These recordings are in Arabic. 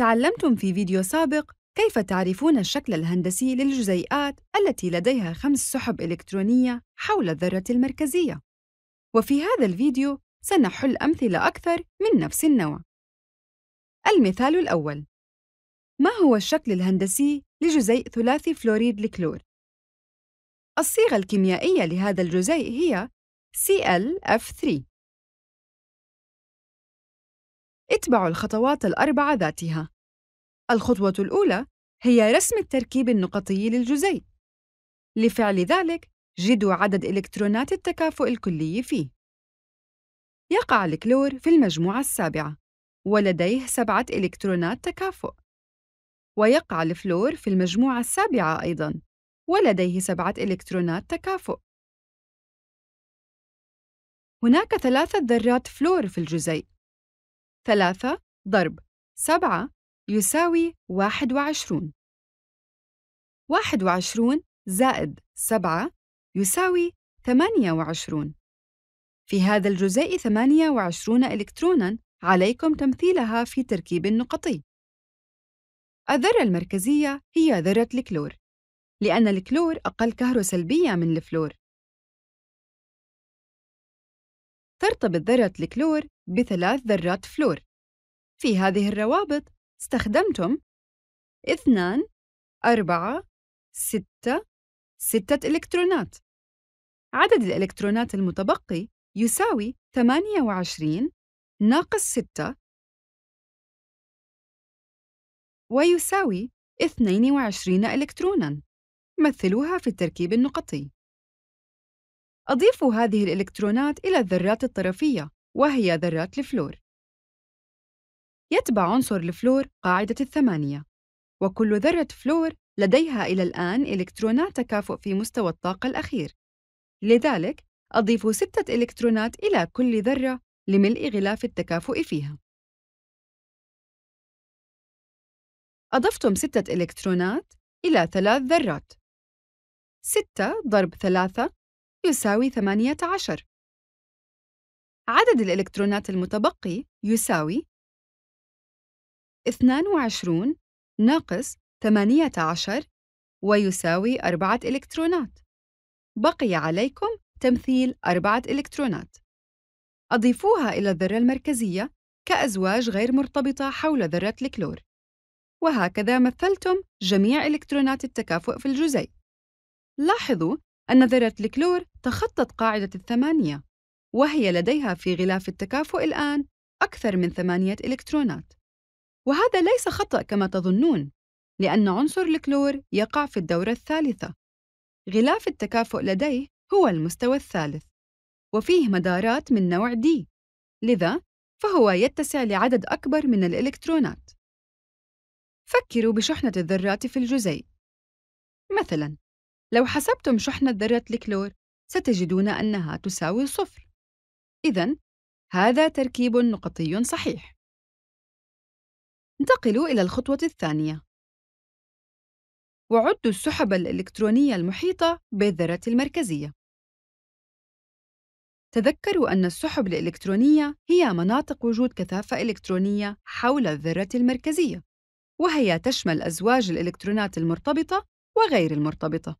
تعلمتم في فيديو سابق كيف تعرفون الشكل الهندسي للجزيئات التي لديها خمس سحب إلكترونية حول الذرة المركزية. وفي هذا الفيديو سنحل أمثلة أكثر من نفس النوع. المثال الأول: ما هو الشكل الهندسي لجزيء ثلاثي فلوريد الكلور؟ الصيغة الكيميائية لهذا الجزيء هي ClF3 اتبعوا الخطوات الأربعة ذاتها. الخطوة الأولى هي رسم التركيب النقطي للجزيء. لفعل ذلك، جدوا عدد إلكترونات التكافؤ الكلي فيه. يقع الكلور في المجموعة السابعة، ولديه سبعة إلكترونات تكافؤ. ويقع الفلور في المجموعة السابعة أيضاً، ولديه سبعة إلكترونات تكافؤ. هناك ثلاثة ذرات فلور في الجزيء، ثلاثة ضرب سبعة يساوي واحد وعشرون واحد وعشرون زائد سبعة يساوي ثمانية وعشرون في هذا الجزيء ثمانية وعشرون إلكتروناً عليكم تمثيلها في تركيب نقطي الذرة المركزية هي ذرة الكلور لأن الكلور أقل كهروسلبية من الفلور ترتبط ذرة الكلور بثلاث ذرات فلور في هذه الروابط استخدمتم اثنان أربعة ستة ستة إلكترونات عدد الإلكترونات المتبقي يساوي 28 ناقص 6 ويساوي 22 إلكتروناً مثلوها في التركيب النقطي أضيفوا هذه الإلكترونات إلى الذرات الطرفية وهي ذرات الفلور يتبع عنصر الفلور قاعدة الثمانية وكل ذرة فلور لديها إلى الآن إلكترونات تكافؤ في مستوى الطاقة الأخير لذلك أضيف ستة إلكترونات إلى كل ذرة لملء غلاف التكافؤ فيها أضفتم ستة إلكترونات إلى ثلاث ذرات ستة ضرب ثلاثة يساوي ثمانية عشر عدد الإلكترونات المتبقي يساوي 22 ناقص 18 ويساوي أربعة إلكترونات. بقي عليكم تمثيل أربعة إلكترونات. أضيفوها إلى الذرة المركزية كأزواج غير مرتبطة حول ذرة الكلور. وهكذا مثلتم جميع إلكترونات التكافؤ في الجزيء. لاحظوا أن ذرة الكلور تخطت قاعدة الثمانية وهي لديها في غلاف التكافؤ الآن أكثر من ثمانية إلكترونات وهذا ليس خطأ كما تظنون لأن عنصر الكلور يقع في الدورة الثالثة غلاف التكافؤ لديه هو المستوى الثالث وفيه مدارات من نوع D لذا فهو يتسع لعدد أكبر من الإلكترونات فكروا بشحنة الذرات في الجزيء مثلاً لو حسبتم شحنة ذرة الكلور ستجدون أنها تساوي صفر إذا هذا تركيب نقطي صحيح. انتقلوا إلى الخطوة الثانية. وعدوا السحب الإلكترونية المحيطة بالذرة المركزية. تذكروا أن السحب الإلكترونية هي مناطق وجود كثافة إلكترونية حول الذرة المركزية، وهي تشمل أزواج الإلكترونات المرتبطة وغير المرتبطة.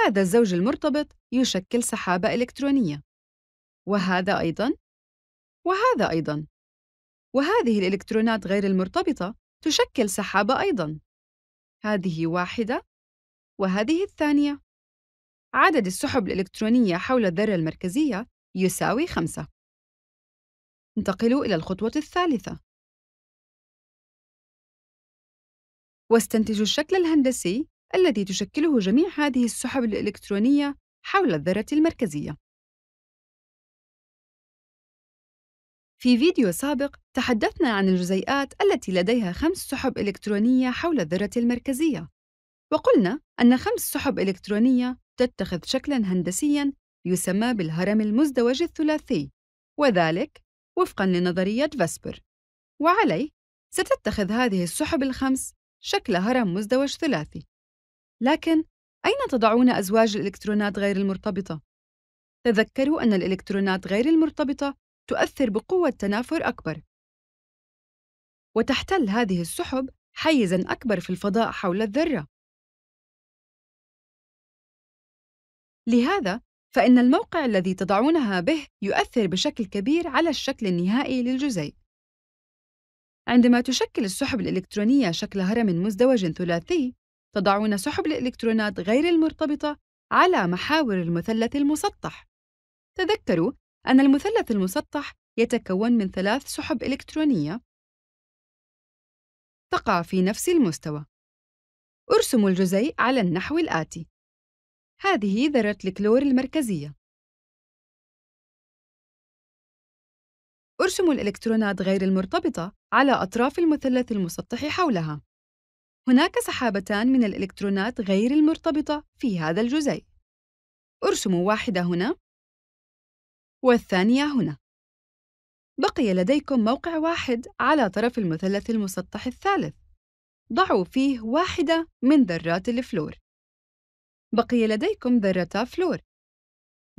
هذا الزوج المرتبط يشكل سحابة إلكترونية، وهذا أيضاً وهذا أيضاً وهذه الإلكترونات غير المرتبطة تشكل سحابة أيضاً هذه واحدة وهذه الثانية عدد السحب الإلكترونية حول الذرة المركزية يساوي خمسة انتقلوا إلى الخطوة الثالثة واستنتجوا الشكل الهندسي الذي تشكله جميع هذه السحب الإلكترونية حول الذرة المركزية في فيديو سابق تحدثنا عن الجزيئات التي لديها خمس سحب إلكترونية حول الذرة المركزية، وقلنا أن خمس سحب إلكترونية تتخذ شكلاً هندسياً يسمى بالهرم المزدوج الثلاثي، وذلك وفقاً لنظرية فاسبر. وعليه ستتخذ هذه السحب الخمس شكل هرم مزدوج ثلاثي. لكن أين تضعون أزواج الإلكترونات غير المرتبطة؟ تذكروا أن الإلكترونات غير المرتبطة تؤثر بقوة تنافر أكبر وتحتل هذه السحب حيزاً أكبر في الفضاء حول الذرة لهذا فإن الموقع الذي تضعونها به يؤثر بشكل كبير على الشكل النهائي للجزيء عندما تشكل السحب الإلكترونية شكل هرم مزدوج ثلاثي تضعون سحب الإلكترونات غير المرتبطة على محاور المثلث المسطح تذكروا أن المثلث المسطح يتكون من ثلاث سحب إلكترونية تقع في نفس المستوى. أرسم الجزيء على النحو الآتي. هذه ذرة الكلور المركزية. أرسم الإلكترونات غير المرتبطة على أطراف المثلث المسطح حولها. هناك سحابتان من الإلكترونات غير المرتبطة في هذا الجزيء. أرسم واحدة هنا والثانية هنا بقي لديكم موقع واحد على طرف المثلث المسطح الثالث ضعوا فيه واحدة من ذرات الفلور بقي لديكم ذرتا فلور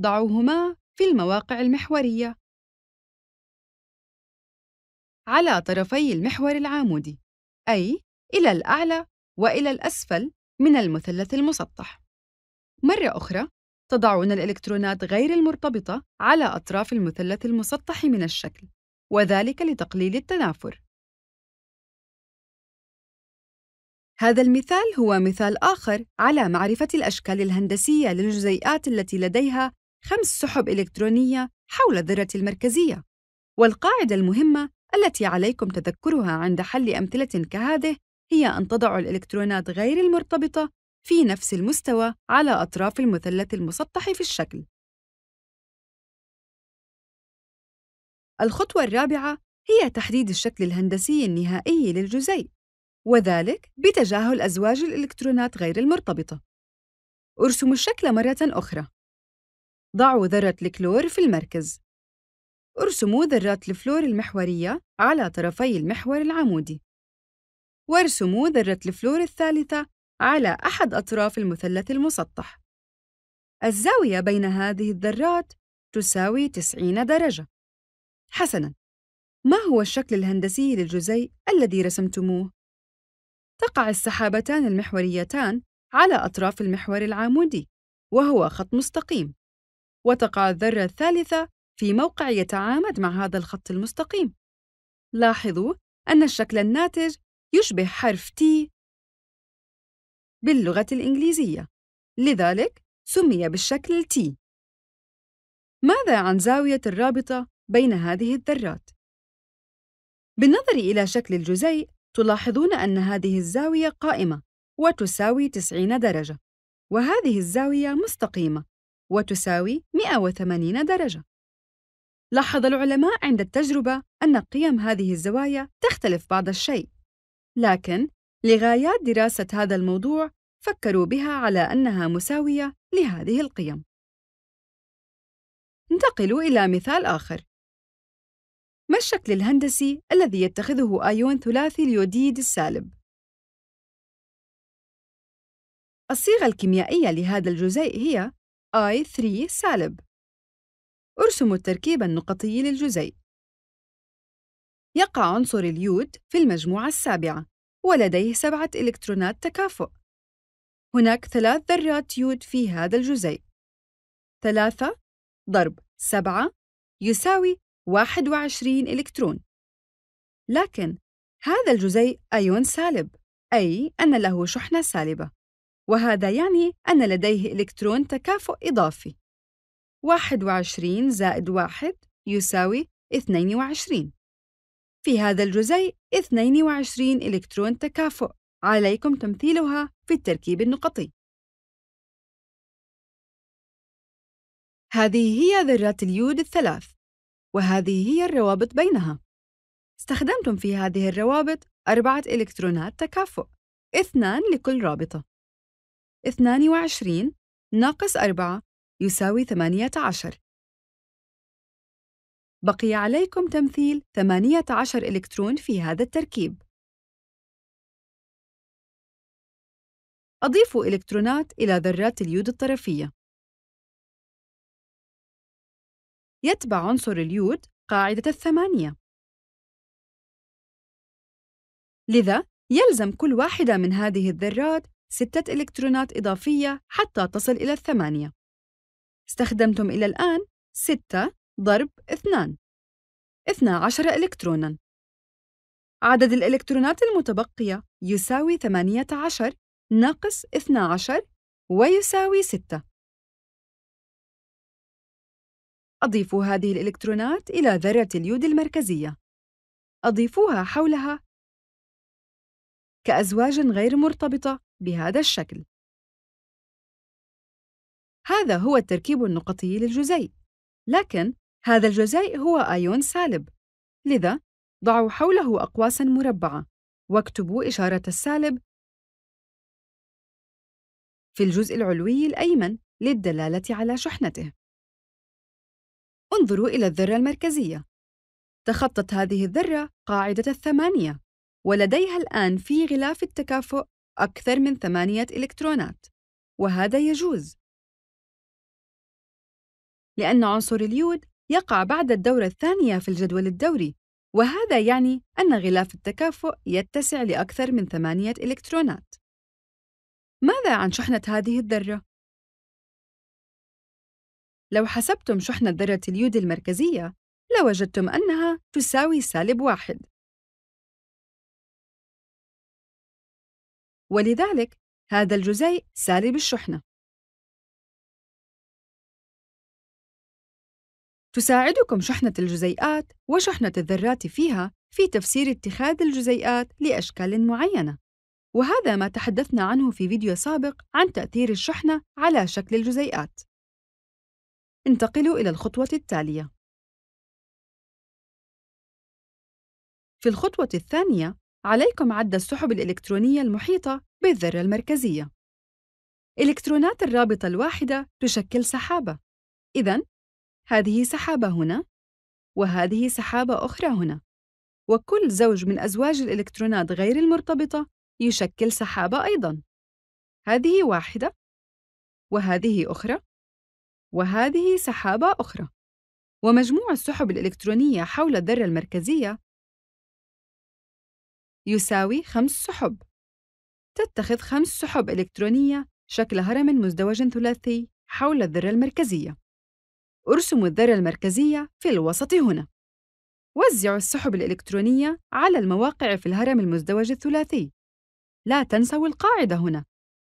ضعوهما في المواقع المحورية على طرفي المحور العامودي أي إلى الأعلى وإلى الأسفل من المثلث المسطح مرة أخرى تضعون الإلكترونات غير المرتبطة على أطراف المثلث المسطح من الشكل، وذلك لتقليل التنافر. هذا المثال هو مثال آخر على معرفة الأشكال الهندسية للجزيئات التي لديها خمس سحب إلكترونية حول الذرة المركزية، والقاعدة المهمة التي عليكم تذكرها عند حل أمثلة كهذه هي أن تضعوا الإلكترونات غير المرتبطة في نفس المستوى على أطراف المثلث المسطح في الشكل. الخطوة الرابعة هي تحديد الشكل الهندسي النهائي للجزيء، وذلك بتجاهل أزواج الإلكترونات غير المرتبطة. ارسموا الشكل مرة أخرى. ضعوا ذرة الكلور في المركز. ارسموا ذرات الفلور المحورية على طرفي المحور العمودي. وارسموا ذرة الفلور الثالثة على أحد أطراف المثلث المسطح. الزاوية بين هذه الذرات تساوي 90 درجة. حسناً، ما هو الشكل الهندسي للجزيء الذي رسمتموه؟ تقع السحابتان المحوريتان على أطراف المحور العمودي، وهو خط مستقيم، وتقع الذرة الثالثة في موقع يتعامد مع هذا الخط المستقيم. لاحظوا أن الشكل الناتج يشبه حرف T باللغة الإنجليزية لذلك سمي بالشكل T ماذا عن زاوية الرابطة بين هذه الذرات؟ بالنظر إلى شكل الجزيء تلاحظون أن هذه الزاوية قائمة وتساوي 90 درجة وهذه الزاوية مستقيمة وتساوي 180 درجة لاحظ العلماء عند التجربة أن قيم هذه الزوايا تختلف بعض الشيء لكن لغايات دراسة هذا الموضوع فكروا بها على أنها مساوية لهذه القيم. انتقلوا إلى مثال آخر. ما الشكل الهندسي الذي يتخذه آيون ثلاثي اليوديد السالب؟ الصيغة الكيميائية لهذا الجزيء هي I3 سالب. ارسموا التركيب النقطي للجزيء. يقع عنصر اليود في المجموعة السابعة، ولديه سبعة إلكترونات تكافؤ هناك ثلاث ذرات يود في هذا الجزيء ثلاثة ضرب سبعة يساوي واحد وعشرين إلكترون لكن هذا الجزيء أيون سالب أي أن له شحنة سالبة وهذا يعني أن لديه إلكترون تكافؤ إضافي واحد وعشرين زائد واحد يساوي اثنين وعشرين في هذا الجزيء 22 إلكترون تكافؤ عليكم تمثيلها في التركيب النقطي هذه هي ذرات اليود الثلاث وهذه هي الروابط بينها استخدمتم في هذه الروابط أربعة إلكترونات تكافؤ اثنان لكل رابطة 22 ناقص 4 يساوي 18 بقي عليكم تمثيل 18 إلكترون في هذا التركيب. أضيفوا إلكترونات إلى ذرات اليود الطرفية. يتبع عنصر اليود قاعدة الثمانية. لذا يلزم كل واحدة من هذه الذرات ستة إلكترونات إضافية حتى تصل إلى الثمانية. استخدمتم إلى الآن ستة ضرب 2 12 إلكترونا عدد الإلكترونات المتبقية يساوي 18 ناقص 12 ويساوي 6 أضيف هذه الإلكترونات إلى ذرة اليود المركزية أضيفوها حولها كأزواج غير مرتبطة بهذا الشكل هذا هو التركيب النقطي للجزيء لكن هذا الجزيء هو آيون سالب لذا ضعوا حوله أقواسا مربعة واكتبوا إشارة السالب في الجزء العلوي الأيمن للدلالة على شحنته انظروا إلى الذرة المركزية تخطت هذه الذرة قاعدة الثمانية ولديها الآن في غلاف التكافؤ أكثر من ثمانية إلكترونات وهذا يجوز لأن عنصر اليود يقع بعد الدورة الثانية في الجدول الدوري وهذا يعني أن غلاف التكافؤ يتسع لأكثر من ثمانية إلكترونات ماذا عن شحنة هذه الذرة؟ لو حسبتم شحنة ذرة اليود المركزية لوجدتم أنها تساوي سالب واحد ولذلك هذا الجزيء سالب الشحنة تساعدكم شحنة الجزيئات وشحنة الذرات فيها في تفسير اتخاذ الجزيئات لأشكال معينة. وهذا ما تحدثنا عنه في فيديو سابق عن تأثير الشحنة على شكل الجزيئات. انتقلوا إلى الخطوة التالية. في الخطوة الثانية، عليكم عد السحب الإلكترونية المحيطة بالذرة المركزية. إلكترونات الرابطة الواحدة تشكل سحابة، إذا هذه سحابة هنا وهذه سحابة أخرى هنا وكل زوج من أزواج الإلكترونات غير المرتبطة يشكل سحابة أيضاً هذه واحدة وهذه أخرى وهذه سحابة أخرى ومجموع السحب الإلكترونية حول الذرة المركزية يساوي خمس سحب تتخذ خمس سحب إلكترونية شكل هرم مزدوج ثلاثي حول الذرة المركزية ارسموا الذرة المركزية في الوسط هنا وزعوا السحب الإلكترونية على المواقع في الهرم المزدوج الثلاثي لا تنسوا القاعدة هنا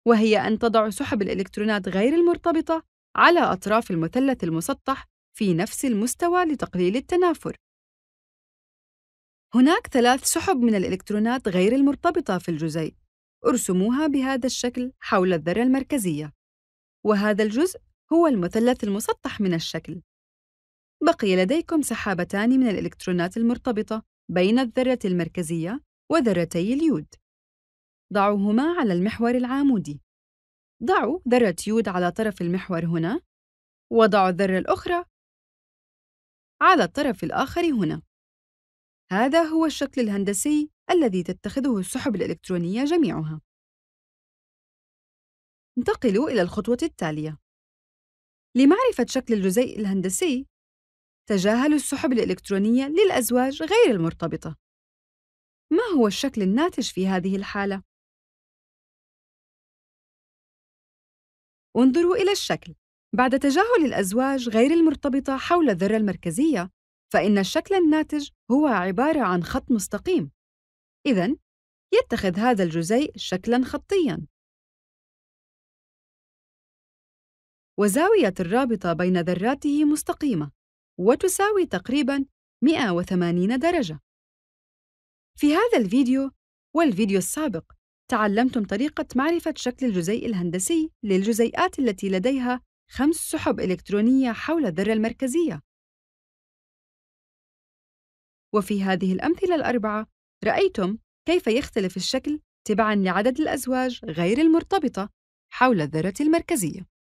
وهي أن تضعوا سحب الإلكترونات غير المرتبطة على أطراف المثلث المسطح في نفس المستوى لتقليل التنافر هناك ثلاث سحب من الإلكترونات غير المرتبطة في الجزيء ارسموها بهذا الشكل حول الذرة المركزية وهذا الجزء هو المثلث المسطح من الشكل بقي لديكم سحابتان من الإلكترونات المرتبطة بين الذرة المركزية وذرتي اليود ضعوهما على المحور العامودي ضعوا ذرة يود على طرف المحور هنا وضعوا الذرة الأخرى على الطرف الآخر هنا هذا هو الشكل الهندسي الذي تتخذه السحب الإلكترونية جميعها. انتقلوا إلى الخطوة التالية. لمعرفة شكل الجزيء الهندسي تجاهلوا السحب الإلكترونية للأزواج غير المرتبطة ما هو الشكل الناتج في هذه الحالة؟ انظروا إلى الشكل بعد تجاهل الأزواج غير المرتبطة حول الذرة المركزية فإن الشكل الناتج هو عبارة عن خط مستقيم إذا يتخذ هذا الجزيء شكلاً خطياً وزاوية الرابطة بين ذراته مستقيمة وتساوي تقريباً 180 درجة. في هذا الفيديو والفيديو السابق تعلمتم طريقة معرفة شكل الجزيء الهندسي للجزيئات التي لديها خمس سحب إلكترونية حول الذرة المركزية. وفي هذه الأمثلة الأربعة رأيتم كيف يختلف الشكل تبعاً لعدد الأزواج غير المرتبطة حول الذرة المركزية.